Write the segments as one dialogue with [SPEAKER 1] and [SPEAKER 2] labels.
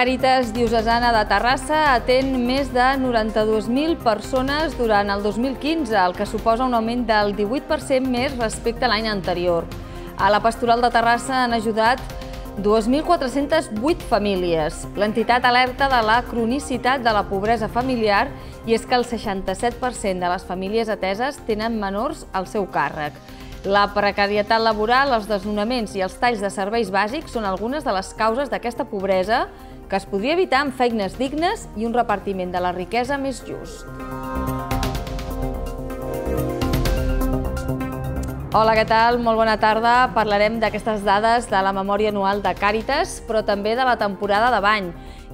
[SPEAKER 1] Càritas Diocesana de Terrassa atén més de 92.000 persones durant el 2015, el que suposa un augment del 18% més respecte a l'any anterior. A la Pastoral de Terrassa han ajudat 2.408 famílies. L'entitat alerta de la cronicitat de la pobresa familiar i és que el 67% de les famílies ateses tenen menors al seu càrrec. La precarietat laboral, els desnonaments i els talls de serveis bàsics són algunes de les causes d'aquesta pobresa que es podria evitar amb feines dignes i un repartiment de la riquesa més just. Hola, què tal? Molt bona tarda. Parlarem d'aquestes dades de la memòria anual de Càritas, però també de la temporada de bany.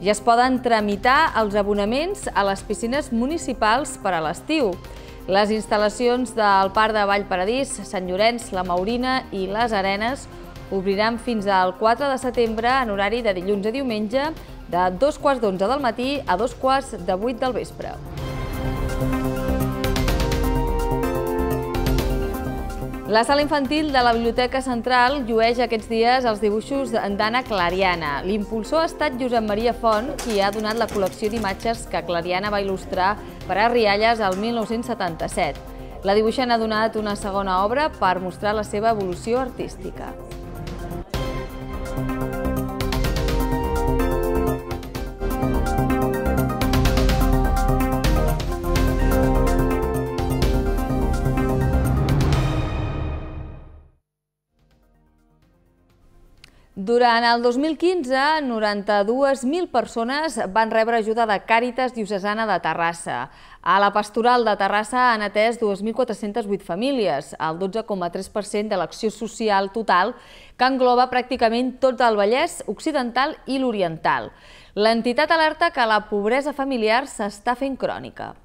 [SPEAKER 1] Ja es poden tramitar els abonaments a les piscines municipals per a l'estiu. Les instal·lacions del Parc de Vallparadís, Sant Llorenç, la Maurina i les Arenes obriran fins al 4 de setembre en horari de dilluns a diumenge de dos quarts d'onze del matí a dos quarts de vuit del vespre. La sala infantil de la Biblioteca Central llueix aquests dies els dibuixos d'Anna Clariana. L'impulsor ha estat Josep Maria Font, qui ha donat la col·lecció d'imatges que Clariana va il·lustrar per a Rialles el 1977. La dibuixant ha donat una segona obra per mostrar la seva evolució artística. Durant el 2015, 92.000 persones van rebre ajuda de Càritas Diocesana de Terrassa. A la pastoral de Terrassa han atès 2.408 famílies, el 12,3% de l'acció social total, que engloba pràcticament tot el Vallès Occidental i l'Oriental. L'entitat alerta que la pobresa familiar s'està
[SPEAKER 2] fent crònica.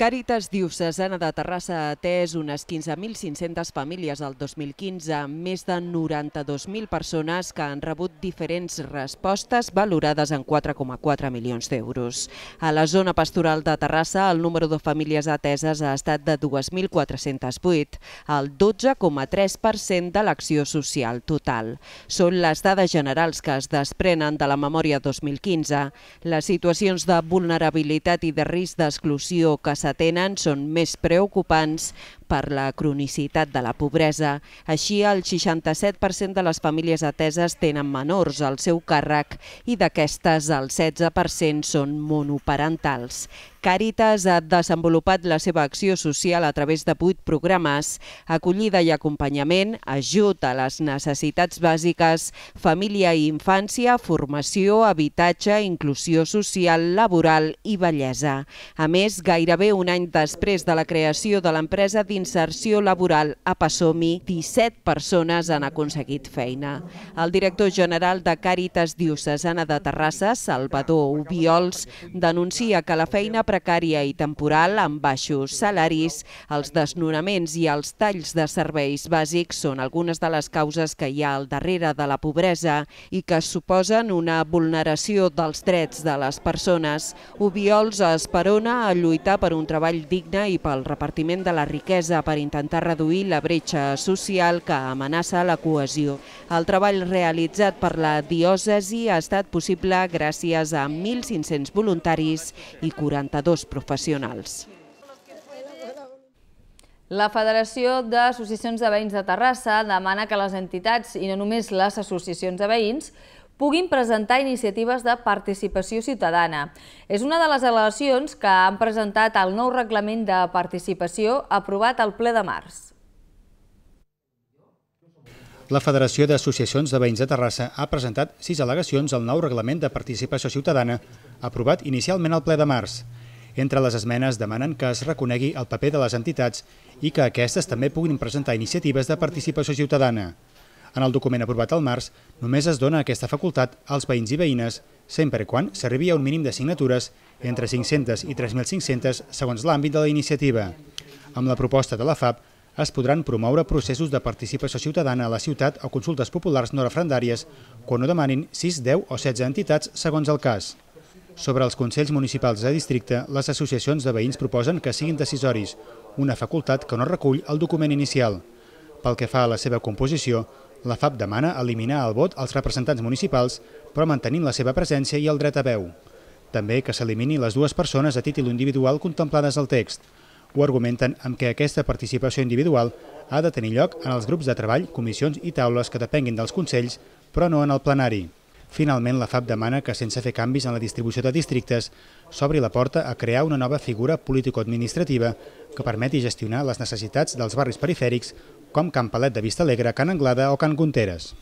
[SPEAKER 2] Càritas Diocesana de Terrassa ha atès unes 15.500 famílies al 2015, amb més de 92.000 persones que han rebut diferents respostes valorades en 4,4 milions d'euros. A la zona pastoral de Terrassa, el número de famílies ateses ha estat de 2.408, el 12,3% de l'acció social total. Són les dades generals que es desprenen de la memòria 2015. Les situacions de vulnerabilitat i de risc d'exclusió que s'ha s'atenen són més preocupants per la cronicitat de la pobresa. Així, el 67% de les famílies ateses tenen menors al seu càrrec i d'aquestes el 16% són monoparentals. Càritas ha desenvolupat la seva acció social a través de vuit programes, acollida i acompanyament, ajut a les necessitats bàsiques, família i infància, formació, habitatge, inclusió social, laboral i bellesa. A més, gairebé un any després de la creació de l'empresa dins d'inserció laboral a Passomi, 17 persones han aconseguit feina. El director general de Càritas Diocesana de Terrassa, Salvador Ubiols, denuncia que la feina precària i temporal amb baixos salaris, els desnonaments i els talls de serveis bàsics són algunes de les causes que hi ha al darrere de la pobresa i que suposen una vulneració dels drets de les persones. Ubiols esperona a lluitar per un treball digne i pel repartiment de la riquesa 13 per intentar reduir la bretxa social que amenaça la cohesió. El treball realitzat per la diòcesi ha estat possible gràcies a 1.500 voluntaris i 42 professionals.
[SPEAKER 1] La Federació d'Associacions de Veïns de Terrassa demana que les entitats, i no només les associacions de veïns, puguin presentar iniciatives de participació ciutadana. És una de les al·legacions que han presentat el nou reglament de participació aprovat al ple de març.
[SPEAKER 3] La Federació d'Associacions de Veïns de Terrassa ha presentat sis al·legacions al nou reglament de participació ciutadana, aprovat inicialment al ple de març. Entre les esmenes demanen que es reconegui el paper de les entitats i que aquestes també puguin presentar iniciatives de participació ciutadana. En el document aprovat al març, només es dona aquesta facultat als veïns i veïnes, sempre quan s'arribi a un mínim de signatures entre 500 i 3.500 segons l'àmbit de la iniciativa. Amb la proposta de la FAB, es podran promoure processos de participació ciutadana a la ciutat o consultes populars no referendàries quan ho demanin 6, 10 o 16 entitats segons el cas. Sobre els Consells Municipals de Districte, les associacions de veïns proposen que siguin decisoris, una facultat que no recull el document inicial. Pel que fa a la seva composició, la FAP demana eliminar el vot als representants municipals, però mantenint la seva presència i el dret a veu. També que s'elimini les dues persones a títol individual contemplades al text. Ho argumenten amb que aquesta participació individual ha de tenir lloc en els grups de treball, comissions i taules que depenguin dels consells, però no en el plenari. Finalment, la FAP demana que, sense fer canvis en la distribució de districtes, s'obri la porta a crear una nova figura politico administrativa que permeti gestionar les necessitats dels barris perifèrics com Can Palet de Vista Alegre, Can Anglada o Can Conteres.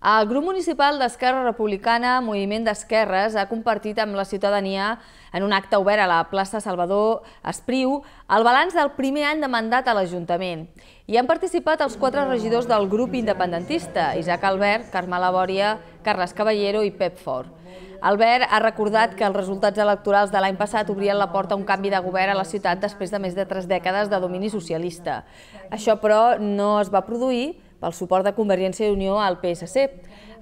[SPEAKER 1] El grup municipal d'Esquerra Republicana, Moviment d'Esquerres, ha compartit amb la ciutadania en un acte obert a la plaça Salvador Espriu el balanç del primer any de mandat a l'Ajuntament. Hi han participat els quatre regidors del grup independentista, Isaac Albert, Carme Labòria, Carles Caballero i Pep Fort. Albert ha recordat que els resultats electorals de l'any passat obrien la porta a un canvi de govern a la ciutat després de més de tres dècades de domini socialista. Això, però, no es va produir pel suport de Convergència i Unió al PSC.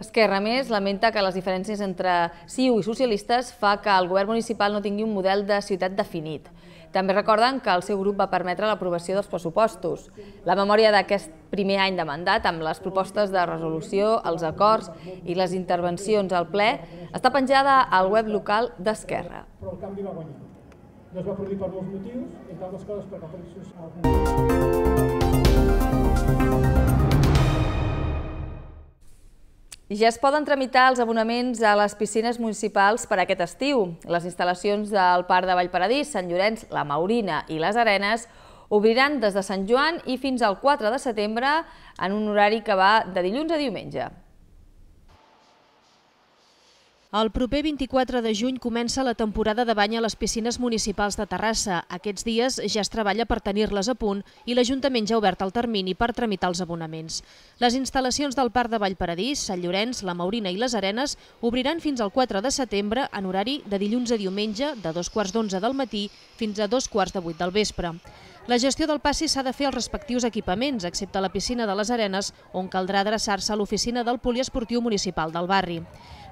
[SPEAKER 1] Esquerra, més, lamenta que les diferències entre CiU i socialistes fa que el govern municipal no tingui un model de ciutat definit. També recorden que el seu grup va permetre l'aprovació dels pressupostos. La memòria d'aquest primer any de mandat, amb les propostes de resolució, els acords i les intervencions al ple, està penjada al web local d'Esquerra.
[SPEAKER 3] Però el canvi va guanyar no es va produir per molts motius, entre altres coses perquè els
[SPEAKER 1] Ja es poden tramitar els abonaments a les piscines municipals per aquest estiu. Les instal·lacions del Parc de Vallparadís, Sant Llorenç, la Maurina i les Arenes obriran des de Sant Joan i fins al 4 de setembre en un horari que va de dilluns a diumenge.
[SPEAKER 4] El proper 24 de juny comença la temporada de bany a les piscines municipals de Terrassa. Aquests dies ja es treballa per tenir-les a punt i l'Ajuntament ja ha obert el termini per tramitar els abonaments. Les instal·lacions del Parc de Vallparadís, Sant Llorenç, la Maurina i les Arenes obriran fins al 4 de setembre en horari de dilluns a diumenge de dos quarts d'onze del matí fins a dos quarts de vuit del vespre. La gestió del passi s'ha de fer als respectius equipaments, excepte la piscina de les Arenes, on caldrà adreçar-se a l'oficina del poliesportiu municipal del barri.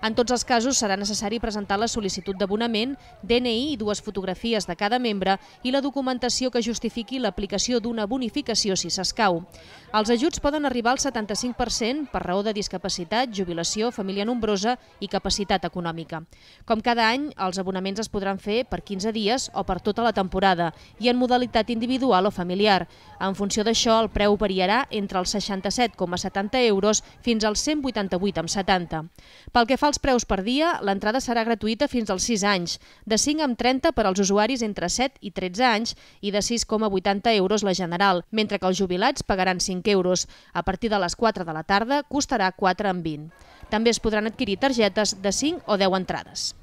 [SPEAKER 4] En tots els casos serà necessari presentar la sol·licitud d'abonament, DNI i dues fotografies de cada membre i la documentació que justifiqui l'aplicació d'una bonificació si s'escau. Els ajuts poden arribar al 75% per raó de discapacitat, jubilació, família nombrosa i capacitat econòmica. Com cada any, els abonaments es podran fer per 15 dies o per tota la temporada i en modalitat individual o familiar. En funció d'això, el preu variarà entre els 67,70 euros fins als 188,70. Pel que fa fa els preus per dia, l'entrada serà gratuïta fins als 6 anys, de 5 30 per als usuaris entre 7 i 13 anys i de 6,80 euros la general, mentre que els jubilats pagaran 5 euros. A partir de les 4 de la tarda costarà
[SPEAKER 1] 4,20. També es podran adquirir targetes de 5 o 10 entrades.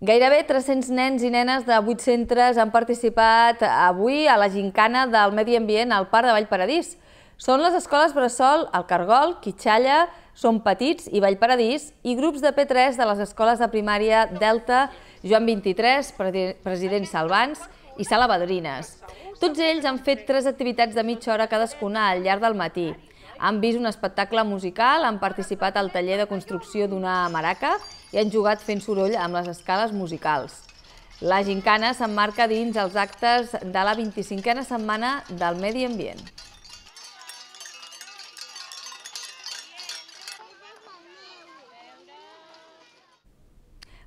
[SPEAKER 1] Gairebé 300 nens i nenes de 8 centres han participat avui a la gincana del medi ambient al Parc de Vallparadís. Són les escoles Bressol, El Cargol, Quitxalla, Som Petits i Vallparadís i grups de P3 de les escoles de primària Delta, Joan 23, President Salvans i Sala Badrines. Tots ells han fet tres activitats de mitja hora cadascuna al llarg del matí. Han vist un espectacle musical, han participat al taller de construcció d'una maraca i han jugat fent soroll amb les escales musicals. La gincana s'emmarca dins els actes de la 25a setmana del Medi Ambient.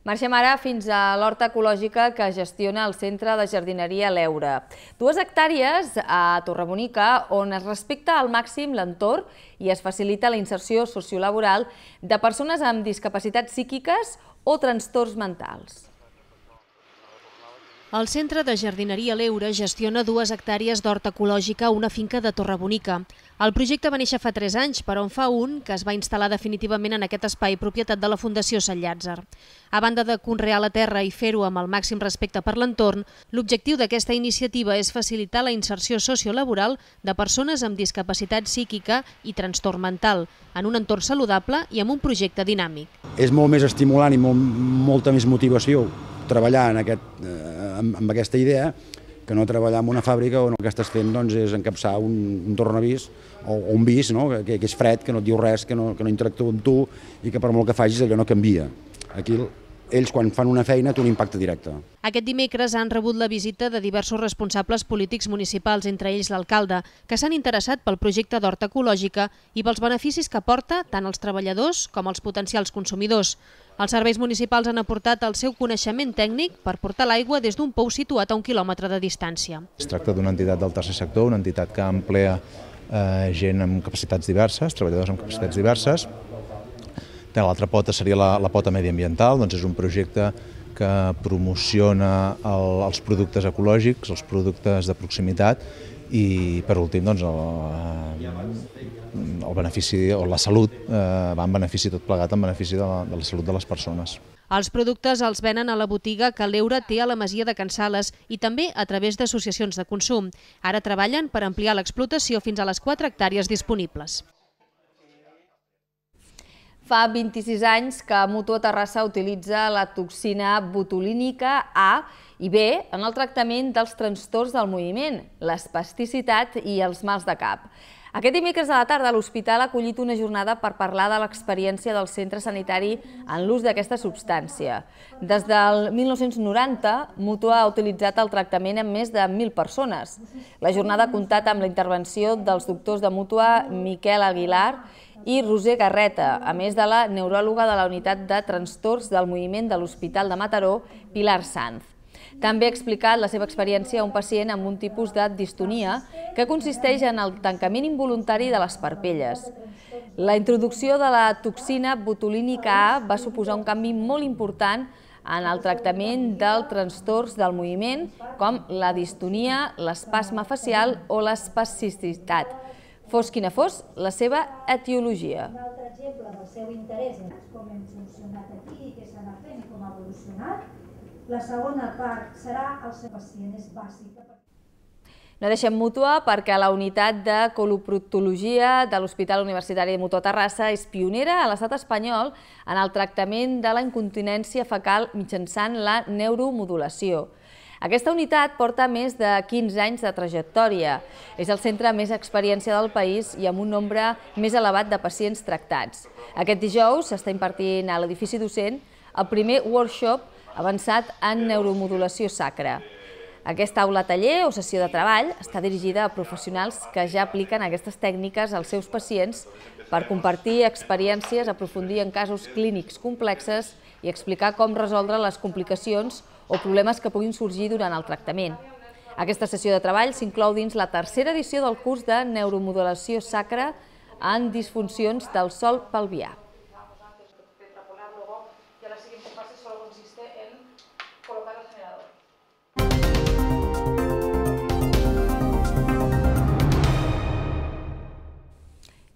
[SPEAKER 1] Marxem ara fins a l'horta ecològica que gestiona el Centre de Jardineria L'Eure. Dues hectàrees a Torrebonica on es respecta al màxim l'entorn i es facilita la inserció sociolaboral de persones amb discapacitats psíquiques o trastorns mentals. El Centre de Jardineria L'Eure
[SPEAKER 4] gestiona dues hectàrees d'hort ecològica a una finca de Bonica. El projecte va néixer fa tres anys, però en fa un que es va instal·lar definitivament en aquest espai propietat de la Fundació Sant Llàtzer. A banda de conrear la terra i fer-ho amb el màxim respecte per l'entorn, l'objectiu d'aquesta iniciativa és facilitar la inserció sociolaboral de persones amb discapacitat psíquica i trastorn mental, en un entorn saludable i amb un projecte dinàmic.
[SPEAKER 3] És molt més estimulant i molt, molta més motivació treballar en aquest, eh, amb, amb aquesta idea que no treballar en una fàbrica on el que estàs fent doncs, és encapçar un, un tornavís o, o un vis no? que, que és fred, que no et diu res, que no, que no interactua amb tu i que per molt que facis allò no canvia. Aquí ells quan fan una feina té un impacte directe.
[SPEAKER 4] Aquest dimecres han rebut la visita de diversos responsables polítics municipals, entre ells l'alcalde, que s'han interessat pel projecte d'horta ecològica i pels beneficis que porta tant als treballadors com als potencials consumidors. Els serveis municipals han aportat el seu coneixement tècnic per portar l'aigua des d'un pou situat a un quilòmetre de distància. Es tracta d'una entitat del tercer sector, una entitat que emplea eh, gent amb capacitats diverses, treballadors amb capacitats diverses, Eh, l'altra pota seria la, la pota mediambiental, doncs és un projecte que promociona el, els productes ecològics, els productes de proximitat i, per últim, doncs, el, eh, el benefici o la salut eh, va en benefici tot plegat, en benefici de la, de la salut de les persones. Els productes els venen a la botiga que l'Eure té a la Masia de Can Sales i també a través d'associacions de consum. Ara treballen per ampliar l'explotació fins a les 4 hectàrees disponibles.
[SPEAKER 1] Fa 26 anys que Mutua Terrassa utilitza la toxina botulínica A i B en el tractament dels trastorns del moviment, l'espasticitat i els mals de cap. Aquest dimecres a la tarda l'hospital ha acollit una jornada per parlar de l'experiència del centre sanitari en l'ús d'aquesta substància. Des del 1990, Mutua ha utilitzat el tractament en més de 1.000 persones. La jornada ha comptat amb la intervenció dels doctors de Mutua Miquel Aguilar i Roser Garreta, a més de la neuròloga de la Unitat de Trastorns del Moviment de l'Hospital de Mataró, Pilar Sanz. També ha explicat la seva experiència a un pacient amb un tipus de distonia que consisteix en el tancament involuntari de les parpelles. La introducció de la toxina botulínica A va suposar un canvi molt important en el tractament dels trastorns del moviment com la distonia, l'espasme facial o l'espasticitat fos quina fos la seva etiologia. Un
[SPEAKER 4] altre exemple del seu interès en com hem funcionat aquí i què s'ha anat fent i com ha evolucionat. La segona part serà el seu pacient és bàsica.
[SPEAKER 1] No deixem mútua perquè la unitat de coloproctologia de l'Hospital Universitari de Mutua Terrassa és pionera a l'estat espanyol en el tractament de la incontinència fecal mitjançant la neuromodulació. Aquesta unitat porta més de 15 anys de trajectòria. És el centre amb més experiència del país i amb un nombre més elevat de pacients tractats. Aquest dijous s'està impartint a l'edifici docent el primer workshop avançat en neuromodulació sacra. Aquesta aula taller o sessió de treball està dirigida a professionals que ja apliquen aquestes tècniques als seus pacients per compartir experiències, aprofundir en casos clínics complexes i explicar com resoldre les complicacions o problemes que puguin sorgir durant el tractament. Aquesta sessió de treball s'inclou dins la tercera edició del curs de neuromodelació sacra en disfuncions del sol pelvià.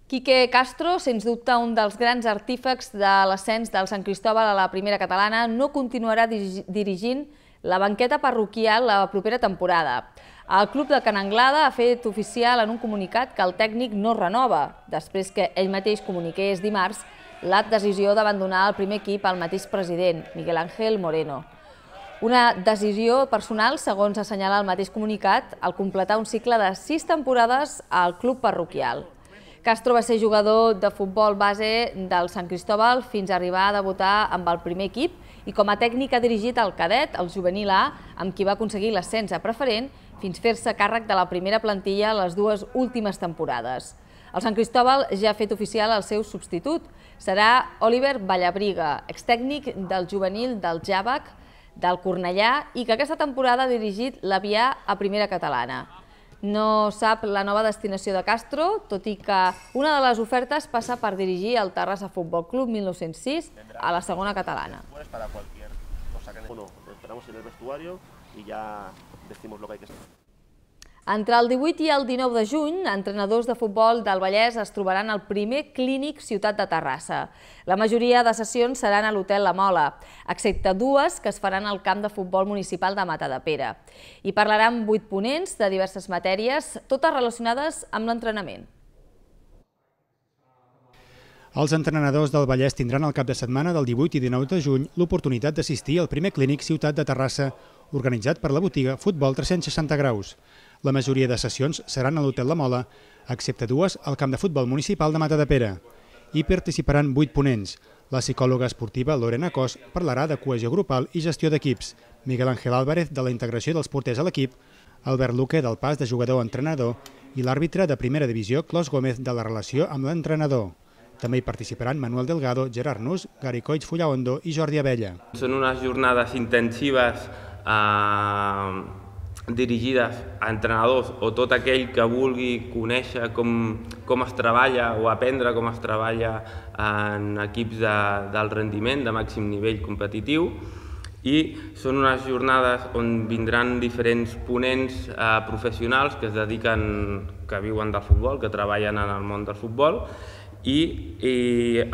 [SPEAKER 1] Quique Castro, sens dubte un dels grans artífecs de l'ascens del Sant Cristòbal a la primera catalana, no continuarà dirigint la banqueta parroquial la propera temporada. El club de Can Anglada ha fet oficial en un comunicat que el tècnic no renova, després que ell mateix comuniqués dimarts la decisió d'abandonar el primer equip al mateix president, Miguel Ángel Moreno. Una decisió personal, segons assenyala el mateix comunicat, al completar un cicle de sis temporades al club parroquial. Castro va ser jugador de futbol base del Sant Cristóbal fins a arribar a debutar amb el primer equip i com a tècnic ha dirigit el cadet, el juvenil A, amb qui va aconseguir l'ascens a preferent fins fer-se càrrec de la primera plantilla les dues últimes temporades. El Sant Cristóbal ja ha fet oficial el seu substitut. Serà Oliver Vallabriga, extècnic del juvenil del Javac, del Cornellà i que aquesta temporada ha dirigit l'Avià a Primera Catalana no sap la nova destinació de Castro, tot i que una de les ofertes passa per dirigir el Terrassa Futbol Club 1906 a la segona catalana. Bueno, esperamos
[SPEAKER 3] en el vestuario y ya decimos lo que hay que hacer.
[SPEAKER 1] Entre el 18 i el 19 de juny, entrenadors de futbol del Vallès es trobaran al primer clínic Ciutat de Terrassa. La majoria de sessions seran a l'hotel La Mola, excepte dues que es faran al camp de futbol municipal de Mata de Pere. Hi parlaran vuit ponents de diverses matèries, totes relacionades amb l'entrenament.
[SPEAKER 3] Els entrenadors del Vallès tindran el cap de setmana del 18 i 19 de juny l'oportunitat d'assistir al primer clínic Ciutat de Terrassa, organitzat per la botiga Futbol 360 Graus. La majoria de sessions seran a l'Hotel La Mola, excepte dues al camp de futbol municipal de Mata de Pere. Hi participaran vuit ponents. La psicòloga esportiva Lorena Cos parlarà de cohesió grupal i gestió d'equips, Miguel Ángel Álvarez de la integració dels porters a l'equip, Albert Luque del pas de jugador-entrenador i l'àrbitre de primera divisió Clos Gómez de la relació amb l'entrenador. També hi participaran Manuel Delgado, Gerard Nus, Gary Coix Fullaondo i Jordi Abella.
[SPEAKER 5] Són unes jornades intensives eh, dirigides a entrenadors o tot aquell que vulgui conèixer com, com es treballa o aprendre com es treballa en equips de, del rendiment de màxim nivell competitiu i són unes jornades on vindran diferents ponents eh, professionals que es dediquen, que viuen del futbol, que treballen en el món del futbol i, i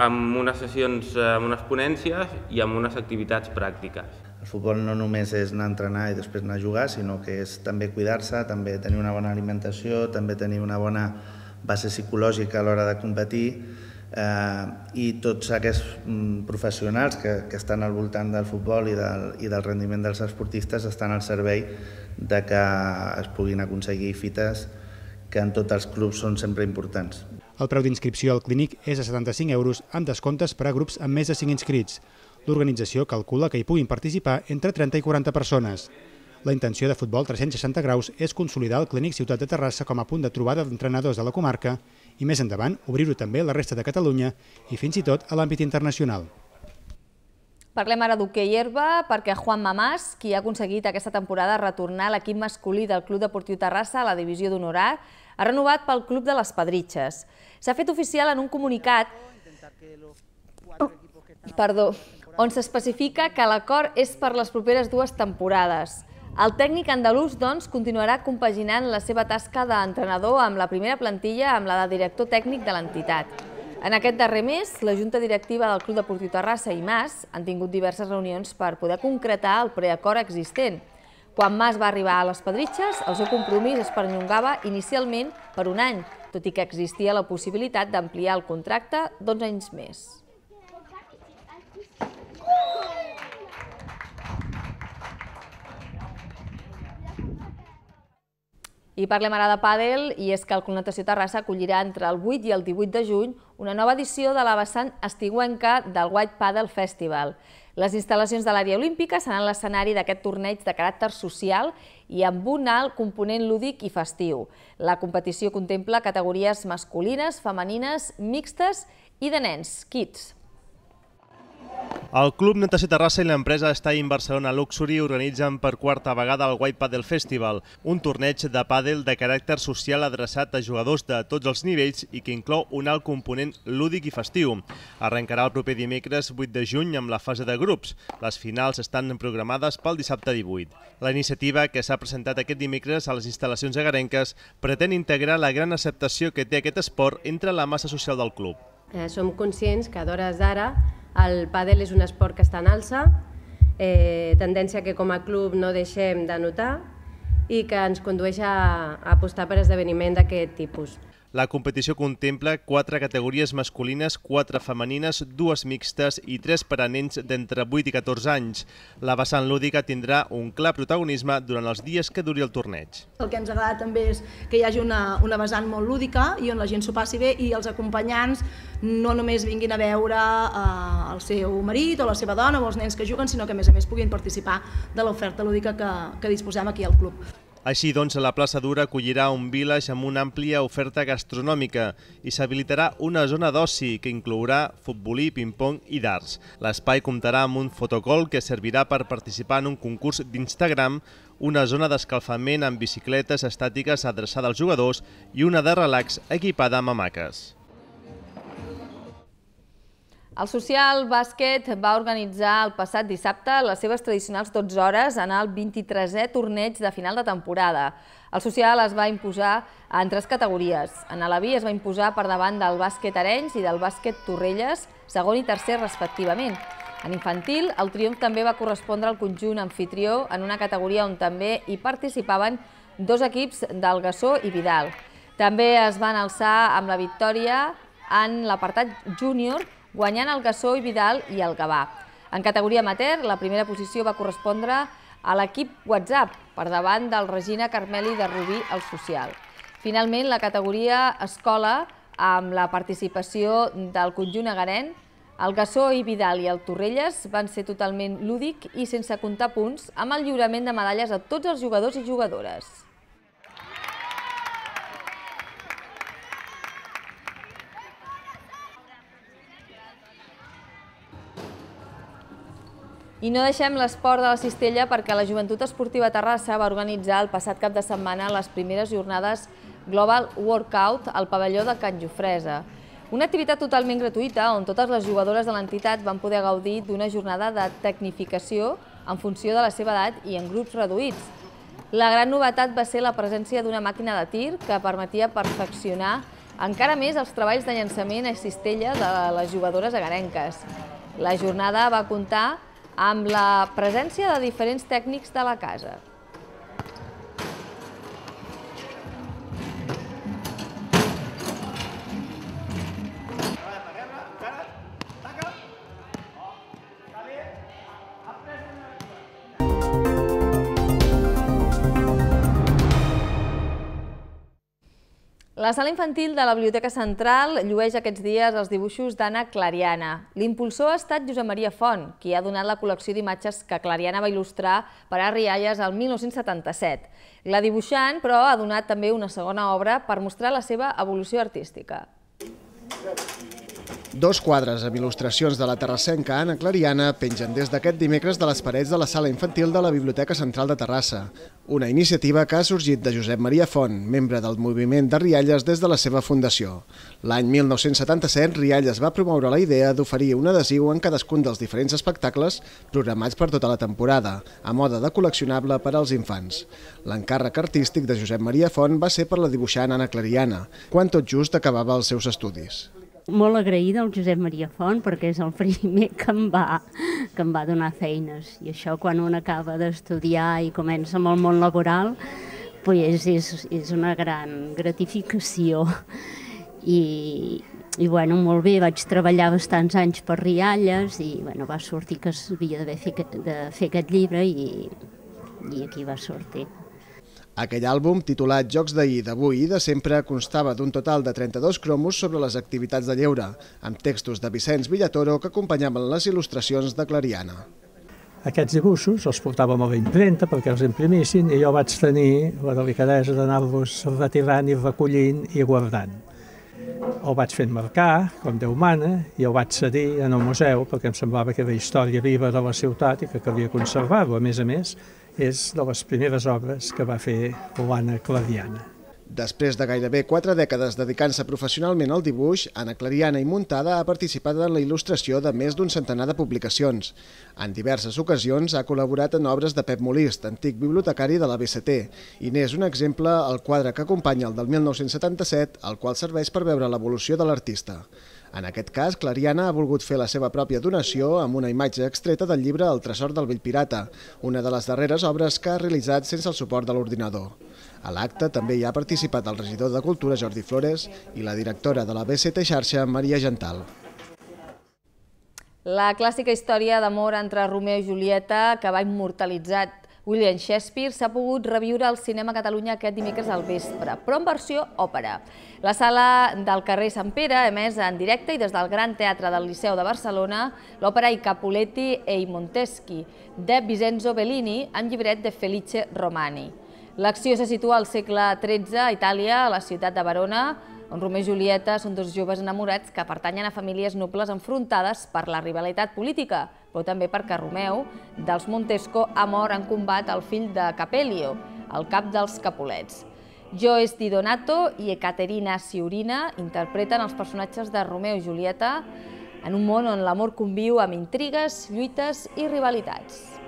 [SPEAKER 5] amb unes sessions, eh, amb unes ponències i amb unes activitats pràctiques.
[SPEAKER 3] El futbol no només és anar a entrenar i després anar a jugar, sinó que és també cuidar-se, també tenir una bona alimentació, també tenir una bona base psicològica a l'hora de competir eh, i tots aquests mm, professionals que, que estan al voltant del futbol i del, i del rendiment dels esportistes estan al servei de que es puguin aconseguir fites que en tots els clubs són sempre importants. El preu d'inscripció al clínic és de 75 euros amb descomptes per a grups amb més de 5 inscrits. L'organització calcula que hi puguin participar entre 30 i 40 persones. La intenció de Futbol 360 graus és consolidar el Clínic Ciutat de Terrassa com a punt de trobada d'entrenadors de la comarca i més endavant obrir-ho també a la resta de Catalunya i fins i tot a l'àmbit internacional.
[SPEAKER 1] Parlem ara d'hoquei herba perquè Juan Mamàs, qui ha aconseguit aquesta temporada retornar a l'equip masculí del Club Deportiu Terrassa a la divisió d'honorat, ha renovat pel Club de les Pedritxes. S'ha fet oficial en un comunicat perdó, on s'especifica que l'acord és per les properes dues temporades. El tècnic andalús, doncs, continuarà compaginant la seva tasca d'entrenador amb la primera plantilla amb la de director tècnic de l'entitat. En aquest darrer mes, la Junta Directiva del Club Deportiu Terrassa i Mas han tingut diverses reunions per poder concretar el preacord existent, quan Mas va arribar a les Pedritxes, el seu compromís es perllongava inicialment per un any, tot i que existia la possibilitat d'ampliar el contracte 12 anys més. I parlem ara de pàdel, i és que el Club Natació Terrassa acollirà entre el 8 i el 18 de juny una nova edició de la vessant estiuenca del White Paddle Festival. Les instal·lacions de l'àrea olímpica seran l'escenari d'aquest torneig de caràcter social i amb un alt component lúdic i festiu. La competició contempla categories masculines, femenines, mixtes i de nens, kids.
[SPEAKER 5] El Club Natació Terrassa i l'empresa Style Barcelona Luxury organitzen per quarta vegada el White Paddle Festival, un torneig de pàdel de caràcter social adreçat a jugadors de tots els nivells i que inclou un alt component lúdic i festiu. Arrencarà el proper dimecres 8 de juny amb la fase de grups. Les finals estan programades pel dissabte 18. La iniciativa que s'ha presentat aquest dimecres a les instal·lacions agarenques pretén integrar la gran acceptació que té aquest esport entre la massa social del club.
[SPEAKER 4] Eh, som conscients que d'hores d'ara el pàdel és un esport que està en alça, eh, tendència que com a club no deixem de notar i que ens condueix a, a apostar per esdeveniment d'aquest tipus.
[SPEAKER 5] La competició contempla quatre categories masculines, quatre femenines, dues mixtes i tres per a nens d'entre 8 i 14 anys. La vessant lúdica tindrà un clar protagonisme durant els dies que duri el torneig. El
[SPEAKER 4] que ens agrada també és que hi hagi una, una vessant molt lúdica i on la gent s'ho passi bé i els acompanyants no només vinguin a veure eh, el seu marit o la seva dona o els nens que juguen, sinó que a més a més puguin participar de l'oferta lúdica que, que disposem aquí al club.
[SPEAKER 5] Així doncs, la plaça d'Ura acollirà un village amb una àmplia oferta gastronòmica i s'habilitarà una zona d'oci que inclourà futbolí, ping-pong i darts. L'espai comptarà amb un fotocol que servirà per participar en un concurs d'Instagram una zona d'escalfament amb bicicletes estàtiques adreçada als jugadors i una de relax equipada amb hamaques.
[SPEAKER 1] El Social Bàsquet va organitzar el passat dissabte les seves tradicionals 12 hores en el 23è torneig de final de temporada. El Social es va imposar en tres categories. En Alaví es va imposar per davant del bàsquet Arenys i del bàsquet Torrelles, segon i tercer respectivament. En infantil, el triomf també va correspondre al conjunt anfitrió en una categoria on també hi participaven dos equips del Gassó i Vidal. També es van alçar amb la victòria en l'apartat júnior guanyant el Gassó i Vidal i el Gavà. En categoria amateur, la primera posició va correspondre a l'equip WhatsApp, per davant del Regina Carmeli de Rubí, el social. Finalment, la categoria Escola, amb la participació del conjunt agarent, el Gassó i Vidal i el Torrelles van ser totalment lúdic i sense comptar punts amb el lliurament de medalles a tots els jugadors i jugadores. I no deixem l'esport de la cistella perquè la Joventut Esportiva Terrassa va organitzar el passat cap de setmana les primeres jornades Global Workout al pavelló de Can Jofresa. Una activitat totalment gratuïta on totes les jugadores de l'entitat van poder gaudir d'una jornada de tecnificació en funció de la seva edat i en grups reduïts. La gran novetat va ser la presència d'una màquina de tir que permetia perfeccionar encara més els treballs de llançament a cistella de les jugadores agarenques. La jornada va comptar amb amb la presència de diferents tècnics de la casa. La sala infantil de la Biblioteca Central llueix aquests dies els dibuixos d'Anna Clariana. L'impulsor ha estat Josep Maria Font, qui ha donat la col·lecció d'imatges que Clariana va il·lustrar per a Rialles el 1977. La dibuixant, però, ha donat també una segona obra per mostrar la seva evolució artística.
[SPEAKER 6] Gràcies. Dos quadres amb il·lustracions de la terrassenca Anna Clariana pengen des d'aquest dimecres de les parets de la sala infantil de la Biblioteca Central de Terrassa, una iniciativa que ha sorgit de Josep Maria Font, membre del moviment de Rialles des de la seva fundació. L'any 1977, Rialles va promoure la idea d'oferir un adhesiu en cadascun dels diferents espectacles programats per tota la temporada, a moda de col·leccionable per als infants. L'encàrrec artístic de Josep Maria Font va ser per la dibuixant Anna Clariana, quan tot just acabava els seus estudis
[SPEAKER 4] molt agraïda al Josep Maria Font perquè és el primer que em va, que em va donar feines. I això quan un acaba d'estudiar i comença amb el món laboral pues és, és una gran gratificació. I, i bueno, molt bé, vaig treballar bastants anys per Rialles i bueno, va sortir que s'havia d'haver de fer aquest llibre i, i aquí va sortir.
[SPEAKER 6] Aquell àlbum, titulat Jocs d'ahir, d'avui i de sempre, constava d'un total de 32 cromos sobre les activitats de lleure, amb textos de Vicenç Villatoro que acompanyaven les il·lustracions de Clariana.
[SPEAKER 3] Aquests dibuixos els portàvem a la impremta perquè els imprimissin i jo vaig tenir la delicadesa d'anar-los retirant i recollint i guardant el vaig fer marcar, com Déu mana, i el vaig cedir en el museu perquè em semblava que era història viva de la ciutat i que calia conservar lo A més a més, és de les primeres obres que va fer l'Anna Cladiana.
[SPEAKER 6] Després de gairebé quatre dècades dedicant-se professionalment al dibuix, Anna Clariana i Muntada ha participat en la il·lustració de més d'un centenar de publicacions. En diverses ocasions ha col·laborat en obres de Pep Molist, antic bibliotecari de la BCT, i n'és un exemple el quadre que acompanya el del 1977, el qual serveix per veure l'evolució de l'artista. En aquest cas, Clariana ha volgut fer la seva pròpia donació amb una imatge extreta del llibre El tresor del vell pirata, una de les darreres obres que ha realitzat sense el suport de l'ordinador. A l'acte també hi ha participat el regidor de Cultura, Jordi Flores, i la directora de la BCT Xarxa, Maria Gental.
[SPEAKER 1] La clàssica història d'amor entre Romeu i Julieta, que va immortalitzat William Shakespeare s'ha pogut reviure al Cinema Catalunya aquest dimecres al vespre, però en versió òpera. La sala del carrer Sant Pere, emesa en directe i des del Gran Teatre del Liceu de Barcelona, l'òpera I Capuleti e i Monteschi, de Vincenzo Bellini, amb llibret de Felice Romani. L'acció se situa al segle XIII a Itàlia, a la ciutat de Verona, on Romer i Julieta són dos joves enamorats que pertanyen a famílies nobles enfrontades per la rivalitat política, però també perquè Romeu, dels Montesco, ha mort en combat el fill de Capelio, el cap dels Capulets. és Di Donato i Ekaterina Siurina interpreten els personatges de Romeu i Julieta en un món on l'amor conviu amb intrigues, lluites i rivalitats.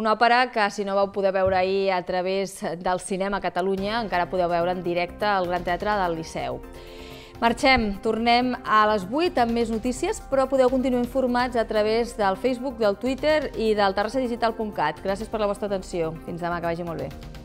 [SPEAKER 1] Una òpera que, si no vau poder veure ahir a través del cinema a Catalunya, encara podeu veure en directe al Gran Teatre del Liceu. Marxem, tornem a les 8 amb més notícies, però podeu continuar informats a través del Facebook, del Twitter i del terrassadigital.cat. Gràcies per la vostra atenció. Fins demà, que vagi molt bé.